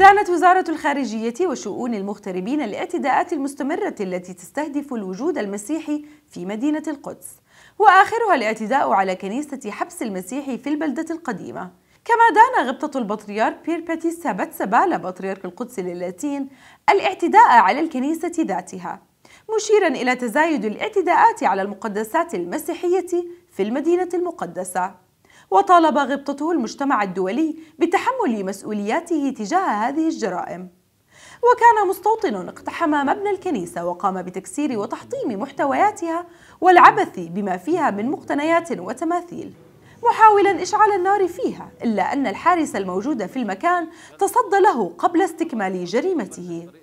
دانت وزارة الخارجية وشؤون المغتربين الاعتداءات المستمرة التي تستهدف الوجود المسيحي في مدينة القدس وآخرها الاعتداء على كنيسة حبس المسيحي في البلدة القديمة كما دان غبطة البطريرك بيرباتيس باتسبالا بطريرك القدس للاتين الاعتداء على الكنيسة ذاتها مشيرا إلى تزايد الاعتداءات على المقدسات المسيحية في المدينة المقدسة وطالب غبطته المجتمع الدولي بتحمل مسؤولياته تجاه هذه الجرائم وكان مستوطن اقتحم مبنى الكنيسة وقام بتكسير وتحطيم محتوياتها والعبث بما فيها من مقتنيات وتماثيل محاولا إشعال النار فيها إلا أن الحارس الموجود في المكان تصدى له قبل استكمال جريمته